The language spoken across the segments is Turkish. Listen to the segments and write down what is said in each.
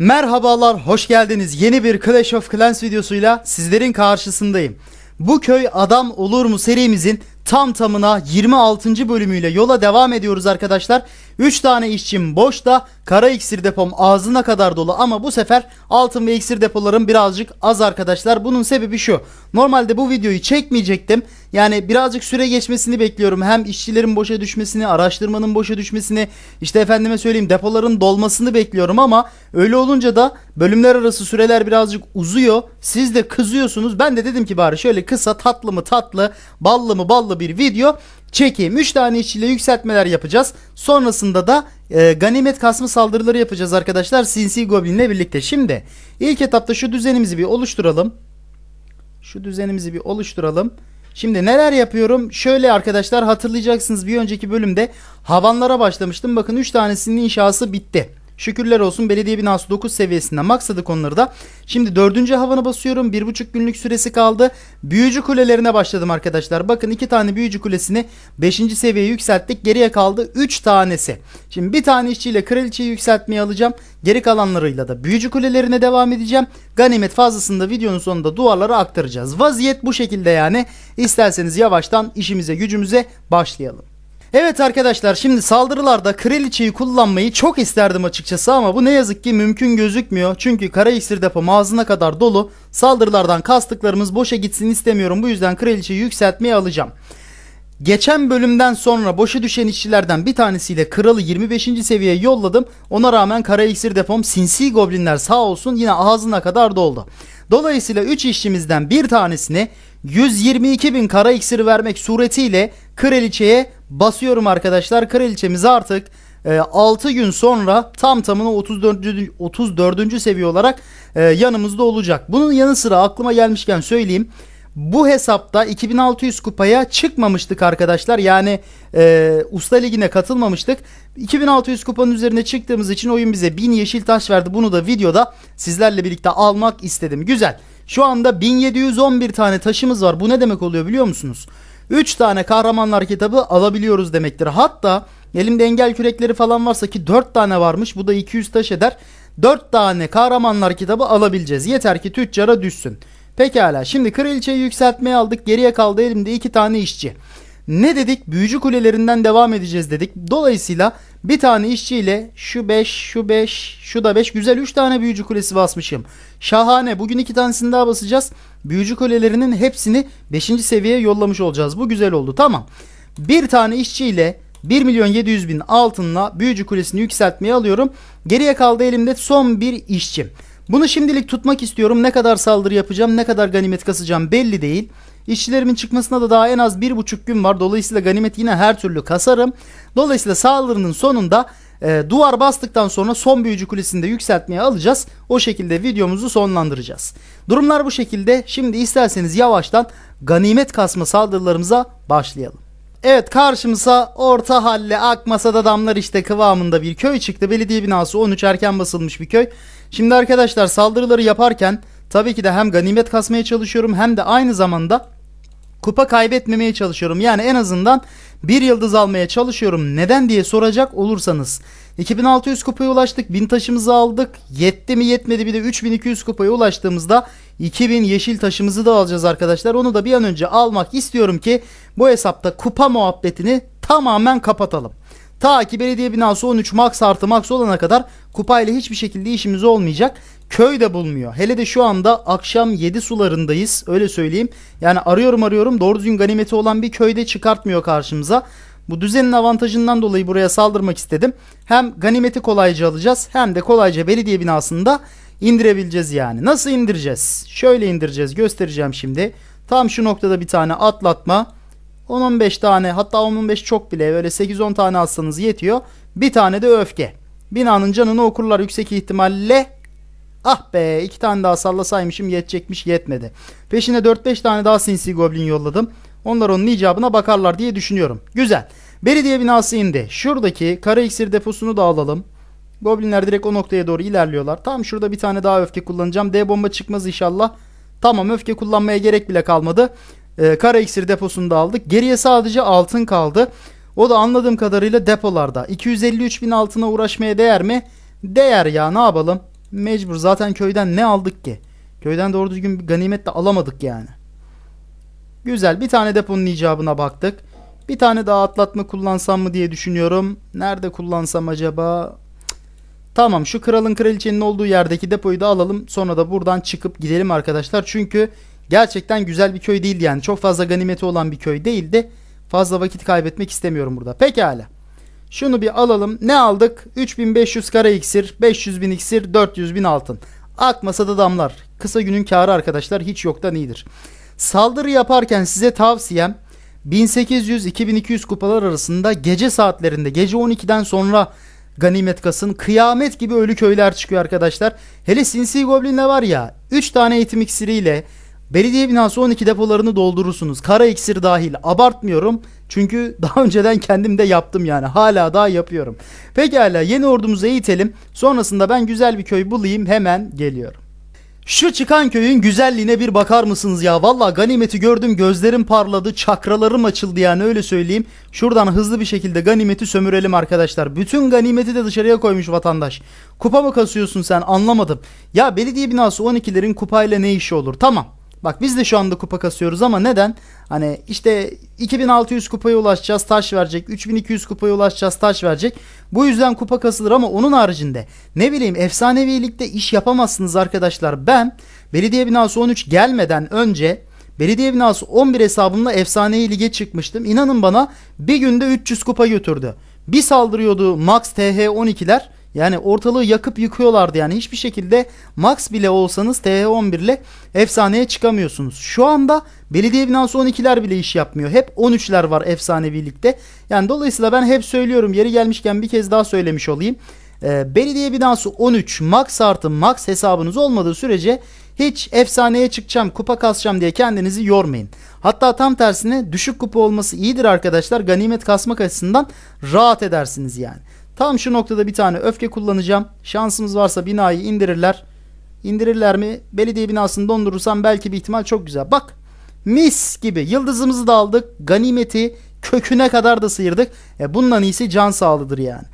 Merhabalar, hoş geldiniz. Yeni bir Clash of Clans videosuyla sizlerin karşısındayım. Bu köy adam olur mu serimizin tam tamına 26. bölümüyle yola devam ediyoruz arkadaşlar. 3 tane işçim boşta. Kara iksir depom ağzına kadar dolu ama bu sefer altın ve iksir depolarım birazcık az arkadaşlar. Bunun sebebi şu. Normalde bu videoyu çekmeyecektim. Yani birazcık süre geçmesini bekliyorum. Hem işçilerin boşa düşmesini, araştırmanın boşa düşmesini, işte efendime söyleyeyim depoların dolmasını bekliyorum ama öyle olunca da bölümler arası süreler birazcık uzuyor. Siz de kızıyorsunuz. Ben de dedim ki bari şöyle kısa tatlı mı tatlı, ballı mı ballı hızlı bir video çekeyim. 3 tane işçiyle yükseltmeler yapacağız. Sonrasında da e, ganimet kasma saldırıları yapacağız arkadaşlar. Sinsi Goblin'le birlikte. Şimdi ilk etapta şu düzenimizi bir oluşturalım. Şu düzenimizi bir oluşturalım. Şimdi neler yapıyorum? Şöyle arkadaşlar hatırlayacaksınız bir önceki bölümde havanlara başlamıştım. Bakın 3 tanesinin inşası bitti. Şükürler olsun belediye binası 9 seviyesinde maksadı konuları da. Şimdi 4. havana basıyorum. 1,5 günlük süresi kaldı. Büyücü kulelerine başladım arkadaşlar. Bakın 2 tane büyücü kulesini 5. seviyeye yükselttik. Geriye kaldı 3 tanesi. Şimdi bir tane işçiyle kraliçeyi yükseltmeye alacağım. Geri kalanlarıyla da büyücü kulelerine devam edeceğim. Ganimet fazlasında videonun sonunda duvarlara aktaracağız. Vaziyet bu şekilde yani. İsterseniz yavaştan işimize gücümüze başlayalım. Evet arkadaşlar şimdi saldırılarda kraliçeyi kullanmayı çok isterdim açıkçası ama bu ne yazık ki mümkün gözükmüyor. Çünkü kara iksir depom ağzına kadar dolu. Saldırılardan kastıklarımız boşa gitsin istemiyorum. Bu yüzden kraliçeyi yükseltmeye alacağım. Geçen bölümden sonra boşa düşen işçilerden bir tanesiyle kralı 25. seviyeye yolladım. Ona rağmen kara iksir depom sinsi goblinler sağ olsun yine ağzına kadar doldu. Dolayısıyla 3 işçimizden bir tanesini 122 bin kara iksiri vermek suretiyle kraliçeye basıyorum arkadaşlar. Kraliçemiz artık 6 e, gün sonra tam tamına 34. 34. seviye olarak e, yanımızda olacak. Bunun yanı sıra aklıma gelmişken söyleyeyim. Bu hesapta 2600 kupaya çıkmamıştık arkadaşlar. Yani e, Usta Ligi'ne katılmamıştık. 2600 kupanın üzerine çıktığımız için oyun bize 1000 yeşil taş verdi. Bunu da videoda sizlerle birlikte almak istedim. Güzel. Şu anda 1711 tane taşımız var. Bu ne demek oluyor biliyor musunuz? 3 tane kahramanlar kitabı alabiliyoruz demektir. Hatta elimde engel kürekleri falan varsa ki 4 tane varmış. Bu da 200 taş eder. 4 tane kahramanlar kitabı alabileceğiz. Yeter ki tüccara düşsün. Pekala şimdi kraliçeyi yükseltmeye aldık. Geriye kaldı elimde iki tane işçi. Ne dedik? Büyücü kulelerinden devam edeceğiz dedik. Dolayısıyla bir tane işçiyle şu 5, şu 5, şu da 5 güzel 3 tane büyücü kulesi basmışım. Şahane. Bugün iki tanesini daha basacağız. Büyücü kulelerinin hepsini 5. seviyeye yollamış olacağız. Bu güzel oldu. Tamam. Bir tane işçiyle 1 milyon 700 bin altınla büyücü kulesini yükseltmeye alıyorum. Geriye kaldı elimde son bir işçim. Bunu şimdilik tutmak istiyorum. Ne kadar saldırı yapacağım, ne kadar ganimet kasacağım belli değil. İşçilerimin çıkmasına da daha en az bir buçuk gün var. Dolayısıyla ganimet yine her türlü kasarım. Dolayısıyla saldırının sonunda e, duvar bastıktan sonra son büyücü kulesinde yükseltmeye alacağız. O şekilde videomuzu sonlandıracağız. Durumlar bu şekilde. Şimdi isterseniz yavaştan ganimet kasma saldırılarımıza başlayalım. Evet karşımıza orta halle akmasada damlar işte kıvamında bir köy çıktı. Belediye binası 13 erken basılmış bir köy. Şimdi arkadaşlar saldırıları yaparken tabii ki de hem ganimet kasmaya çalışıyorum hem de aynı zamanda kupa kaybetmemeye çalışıyorum. Yani en azından bir yıldız almaya çalışıyorum. Neden diye soracak olursanız. 2600 kupaya ulaştık. 1000 taşımızı aldık. Yetti mi yetmedi bir de 3200 kupaya ulaştığımızda 2000 yeşil taşımızı da alacağız arkadaşlar. Onu da bir an önce almak istiyorum ki bu hesapta kupa muhabbetini tamamen kapatalım. Ta ki belediye binası 13 max artı max olana kadar kupayla hiçbir şekilde işimiz olmayacak. Köy de bulmuyor. Hele de şu anda akşam 7 sularındayız öyle söyleyeyim. Yani arıyorum arıyorum doğru düzgün ganimeti olan bir köyde çıkartmıyor karşımıza. Bu düzenin avantajından dolayı buraya saldırmak istedim. Hem ganimeti kolayca alacağız hem de kolayca belediye binasında indirebileceğiz yani. Nasıl indireceğiz? Şöyle indireceğiz göstereceğim şimdi. Tam şu noktada bir tane atlatma. 10-15 tane hatta 10-15 çok bile böyle 8-10 tane alsanız yetiyor. Bir tane de öfke. Binanın canını okurlar yüksek ihtimalle. Ah be iki tane daha sallasaymışım yetecekmiş yetmedi. Peşine 4-5 tane daha sinsi goblin yolladım. Onlar onun icabına bakarlar diye düşünüyorum. Güzel. Belediye binası indi. Şuradaki kara iksir deposunu da alalım. Goblinler direkt o noktaya doğru ilerliyorlar. Tam şurada bir tane daha öfke kullanacağım. D bomba çıkmaz inşallah. Tamam öfke kullanmaya gerek bile kalmadı e, ee, kara iksir deposunda aldık. Geriye sadece altın kaldı. O da anladığım kadarıyla depolarda. 253 bin altına uğraşmaya değer mi? Değer ya ne yapalım? Mecbur zaten köyden ne aldık ki? Köyden doğru düzgün bir ganimet de alamadık yani. Güzel bir tane deponun icabına baktık. Bir tane daha atlatma kullansam mı diye düşünüyorum. Nerede kullansam acaba? Tamam şu kralın kraliçenin olduğu yerdeki depoyu da alalım. Sonra da buradan çıkıp gidelim arkadaşlar. Çünkü Gerçekten güzel bir köy değildi yani. Çok fazla ganimeti olan bir köy değildi. Fazla vakit kaybetmek istemiyorum burada. Pekala. Şunu bir alalım. Ne aldık? 3500 kara iksir, 500 bin iksir, 400 bin altın. Akmasa da damlar. Kısa günün karı arkadaşlar hiç yoktan iyidir. Saldırı yaparken size tavsiyem 1800-2200 kupalar arasında gece saatlerinde gece 12'den sonra ganimet kasın. Kıyamet gibi ölü köyler çıkıyor arkadaşlar. Hele sinsi Goblin ne var ya 3 tane eğitim iksiriyle Belediye binası 12 depolarını doldurursunuz. Kara iksir dahil. Abartmıyorum. Çünkü daha önceden kendim de yaptım yani. Hala daha yapıyorum. Pekala yeni ordumuzu eğitelim. Sonrasında ben güzel bir köy bulayım. Hemen geliyorum. Şu çıkan köyün güzelliğine bir bakar mısınız ya? Valla ganimeti gördüm gözlerim parladı çakralarım açıldı yani öyle söyleyeyim. Şuradan hızlı bir şekilde ganimeti sömürelim arkadaşlar. Bütün ganimeti de dışarıya koymuş vatandaş. Kupa mı kasıyorsun sen anlamadım. Ya belediye binası 12'lerin kupayla ne işi olur? Tamam Bak biz de şu anda kupa kasıyoruz ama neden? Hani işte 2600 kupaya ulaşacağız taş verecek. 3200 kupaya ulaşacağız taş verecek. Bu yüzden kupa kasılır ama onun haricinde ne bileyim efsanevilikte iş yapamazsınız arkadaşlar. Ben belediye binası 13 gelmeden önce Belediye binası 11 hesabımla efsaneyi lige çıkmıştım. İnanın bana bir günde 300 kupa götürdü. Bir saldırıyordu Max TH12'ler. Yani ortalığı yakıp yıkıyorlardı yani hiçbir şekilde max bile olsanız TH11 e ile efsaneye çıkamıyorsunuz. Şu anda belediye binası 12'ler bile iş yapmıyor. Hep 13'ler var efsane birlikte. Yani dolayısıyla ben hep söylüyorum yeri gelmişken bir kez daha söylemiş olayım. E, belediye binası 13 max artı max hesabınız olmadığı sürece hiç efsaneye çıkacağım kupa kasacağım diye kendinizi yormayın. Hatta tam tersine düşük kupa olması iyidir arkadaşlar. Ganimet kasmak açısından rahat edersiniz yani. Tam şu noktada bir tane öfke kullanacağım. Şansımız varsa binayı indirirler. İndirirler mi? Belediye binasını dondurursam belki bir ihtimal çok güzel. Bak mis gibi yıldızımızı da aldık. Ganimeti köküne kadar da sıyırdık. E bundan iyisi can sağlıdır yani.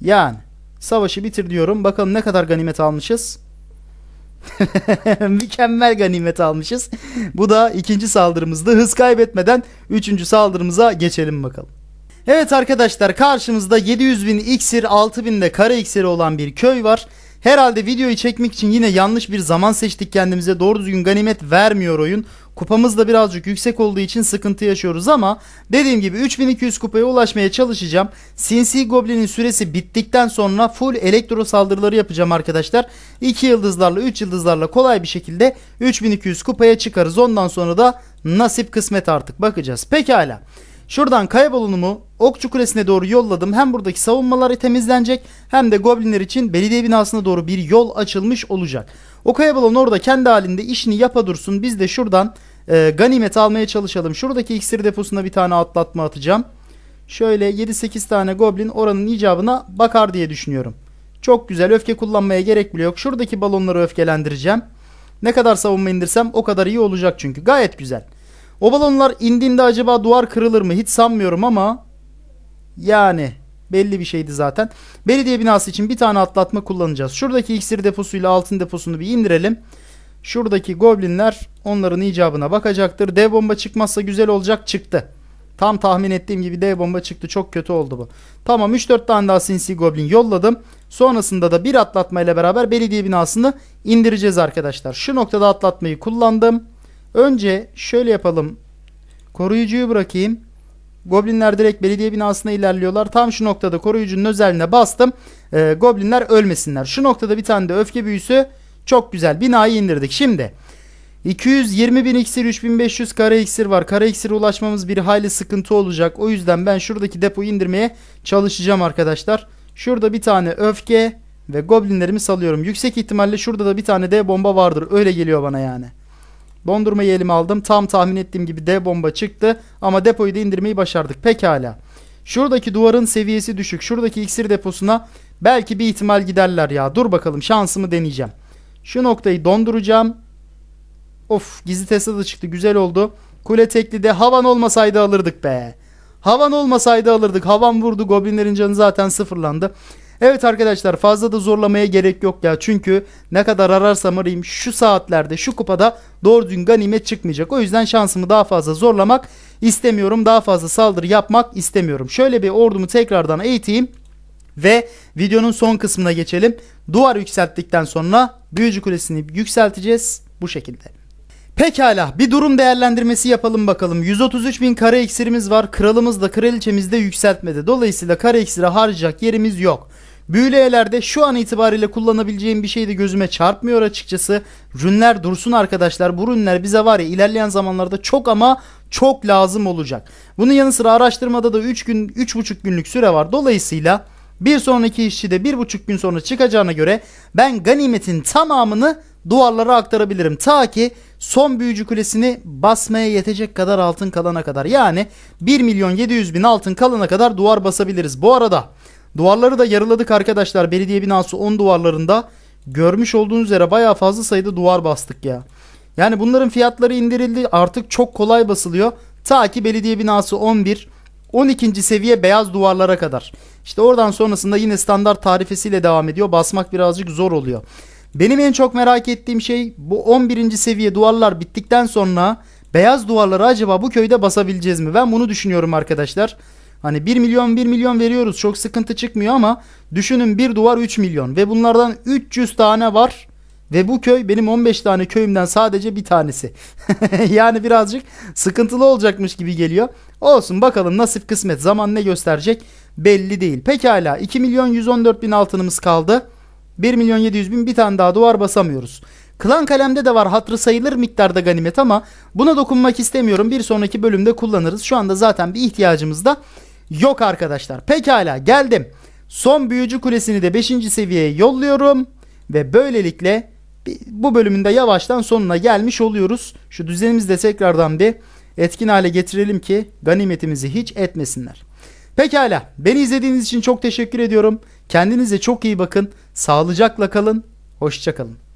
Yani savaşı bitir diyorum. Bakalım ne kadar ganimet almışız. Mükemmel ganimet almışız. Bu da ikinci saldırımızda hız kaybetmeden üçüncü saldırımıza geçelim bakalım. Evet arkadaşlar karşımızda 700 bin iksir 6000 de kara iksiri olan bir köy var. Herhalde videoyu çekmek için yine yanlış bir zaman seçtik kendimize. Doğru düzgün ganimet vermiyor oyun. Kupamız da birazcık yüksek olduğu için sıkıntı yaşıyoruz ama dediğim gibi 3200 kupaya ulaşmaya çalışacağım. Sinsi Goblin'in süresi bittikten sonra full elektro saldırıları yapacağım arkadaşlar. 2 yıldızlarla 3 yıldızlarla kolay bir şekilde 3200 kupaya çıkarız. Ondan sonra da nasip kısmet artık bakacağız. Pekala. Şuradan kaybolunumu Okçu Kulesi'ne doğru yolladım. Hem buradaki savunmalar temizlenecek hem de Goblinler için belediye binasına doğru bir yol açılmış olacak. O kaybolun orada kendi halinde işini yapa dursun. Biz de şuradan e, ganimet almaya çalışalım. Şuradaki iksir deposuna bir tane atlatma atacağım. Şöyle 7-8 tane goblin oranın icabına bakar diye düşünüyorum. Çok güzel öfke kullanmaya gerek bile yok. Şuradaki balonları öfkelendireceğim. Ne kadar savunma indirsem o kadar iyi olacak çünkü. Gayet güzel. O balonlar indiğinde acaba duvar kırılır mı? Hiç sanmıyorum ama yani belli bir şeydi zaten. Belediye binası için bir tane atlatma kullanacağız. Şuradaki iksir deposuyla altın deposunu bir indirelim. Şuradaki goblinler onların icabına bakacaktır. Dev bomba çıkmazsa güzel olacak çıktı. Tam tahmin ettiğim gibi dev bomba çıktı. Çok kötü oldu bu. Tamam 3-4 tane daha sinsi goblin yolladım. Sonrasında da bir atlatma ile beraber belediye binasını indireceğiz arkadaşlar. Şu noktada atlatmayı kullandım. Önce şöyle yapalım. Koruyucuyu bırakayım. Goblinler direkt belediye binasına ilerliyorlar. Tam şu noktada koruyucunun özeline bastım. Ee, goblinler ölmesinler. Şu noktada bir tane de öfke büyüsü. Çok güzel. Binayı indirdik. Şimdi 220 bin iksir 3500 kare iksir var. Kare iksire ulaşmamız bir hayli sıkıntı olacak. O yüzden ben şuradaki depoyu indirmeye çalışacağım arkadaşlar. Şurada bir tane öfke ve goblinlerimi salıyorum. Yüksek ihtimalle şurada da bir tane de bomba vardır. Öyle geliyor bana yani. Dondurmayı elime aldım. Tam tahmin ettiğim gibi dev bomba çıktı. Ama depoyu da indirmeyi başardık. Pekala. Şuradaki duvarın seviyesi düşük. Şuradaki iksir deposuna belki bir ihtimal giderler ya. Dur bakalım şansımı deneyeceğim. Şu noktayı donduracağım. Of gizli Tesla da çıktı. Güzel oldu. Kule tekli de havan olmasaydı alırdık be. Havan olmasaydı alırdık. Havan vurdu. Goblinlerin canı zaten sıfırlandı. Evet arkadaşlar fazla da zorlamaya gerek yok ya. Çünkü ne kadar ararsam arayayım şu saatlerde şu kupada doğru düzgün ganimet çıkmayacak. O yüzden şansımı daha fazla zorlamak istemiyorum. Daha fazla saldırı yapmak istemiyorum. Şöyle bir ordumu tekrardan eğiteyim. Ve videonun son kısmına geçelim. Duvar yükselttikten sonra büyücü kulesini yükselteceğiz bu şekilde. Pekala bir durum değerlendirmesi yapalım bakalım. 133 bin kare eksirimiz var. Kralımız da kraliçemiz de yükseltmedi. Dolayısıyla kare eksiri harcayacak yerimiz yok. Büyüleyelerde şu an itibariyle kullanabileceğim bir şey de gözüme çarpmıyor açıkçası. Rünler dursun arkadaşlar. Bu rünler bize var ya ilerleyen zamanlarda çok ama çok lazım olacak. Bunun yanı sıra araştırmada da 3 gün 3,5 günlük süre var. Dolayısıyla bir sonraki işçi de 1,5 gün sonra çıkacağına göre ben ganimetin tamamını duvarlara aktarabilirim. Ta ki son büyücü kulesini basmaya yetecek kadar altın kalana kadar. Yani 1 milyon 700 bin altın kalana kadar duvar basabiliriz. Bu arada Duvarları da yarıladık arkadaşlar. Belediye binası 10 duvarlarında görmüş olduğunuz üzere bayağı fazla sayıda duvar bastık ya. Yani bunların fiyatları indirildi. Artık çok kolay basılıyor. Ta ki belediye binası 11, 12. seviye beyaz duvarlara kadar. İşte oradan sonrasında yine standart tarifesiyle devam ediyor. Basmak birazcık zor oluyor. Benim en çok merak ettiğim şey bu 11. seviye duvarlar bittikten sonra beyaz duvarları acaba bu köyde basabileceğiz mi? Ben bunu düşünüyorum arkadaşlar. Hani 1 milyon 1 milyon veriyoruz çok sıkıntı çıkmıyor ama düşünün bir duvar 3 milyon ve bunlardan 300 tane var. Ve bu köy benim 15 tane köyümden sadece bir tanesi. yani birazcık sıkıntılı olacakmış gibi geliyor. Olsun bakalım nasip kısmet zaman ne gösterecek belli değil. Pekala 2 milyon 114 bin altınımız kaldı. 1 milyon 700 bin bir tane daha duvar basamıyoruz. Klan kalemde de var hatırı sayılır miktarda ganimet ama buna dokunmak istemiyorum. Bir sonraki bölümde kullanırız. Şu anda zaten bir ihtiyacımız da Yok arkadaşlar. Pekala geldim. Son büyücü kulesini de 5. seviyeye yolluyorum. Ve böylelikle bu bölümünde yavaştan sonuna gelmiş oluyoruz. Şu düzenimizi de tekrardan bir etkin hale getirelim ki ganimetimizi hiç etmesinler. Pekala beni izlediğiniz için çok teşekkür ediyorum. Kendinize çok iyi bakın. Sağlıcakla kalın. Hoşçakalın.